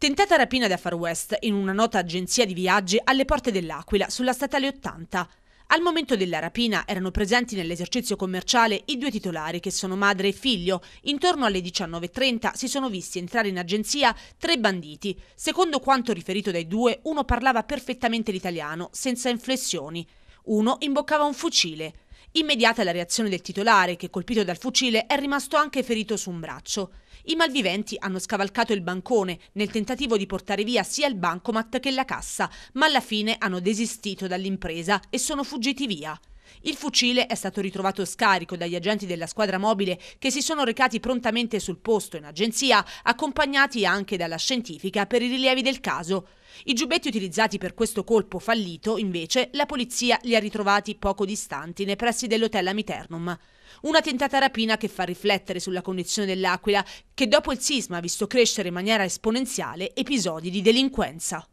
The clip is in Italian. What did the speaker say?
Tentata rapina da Far West in una nota agenzia di viaggi alle porte dell'Aquila sulla statale 80. Al momento della rapina erano presenti nell'esercizio commerciale i due titolari che sono madre e figlio. Intorno alle 19.30 si sono visti entrare in agenzia tre banditi. Secondo quanto riferito dai due, uno parlava perfettamente l'italiano, senza inflessioni. Uno imboccava un fucile. Immediata la reazione del titolare, che colpito dal fucile è rimasto anche ferito su un braccio. I malviventi hanno scavalcato il bancone nel tentativo di portare via sia il bancomat che la cassa, ma alla fine hanno desistito dall'impresa e sono fuggiti via. Il fucile è stato ritrovato scarico dagli agenti della squadra mobile che si sono recati prontamente sul posto in agenzia, accompagnati anche dalla scientifica per i rilievi del caso. I giubbetti utilizzati per questo colpo fallito, invece, la polizia li ha ritrovati poco distanti nei pressi dell'hotel Amiternum. Una tentata rapina che fa riflettere sulla condizione dell'Aquila, che dopo il sisma ha visto crescere in maniera esponenziale episodi di delinquenza.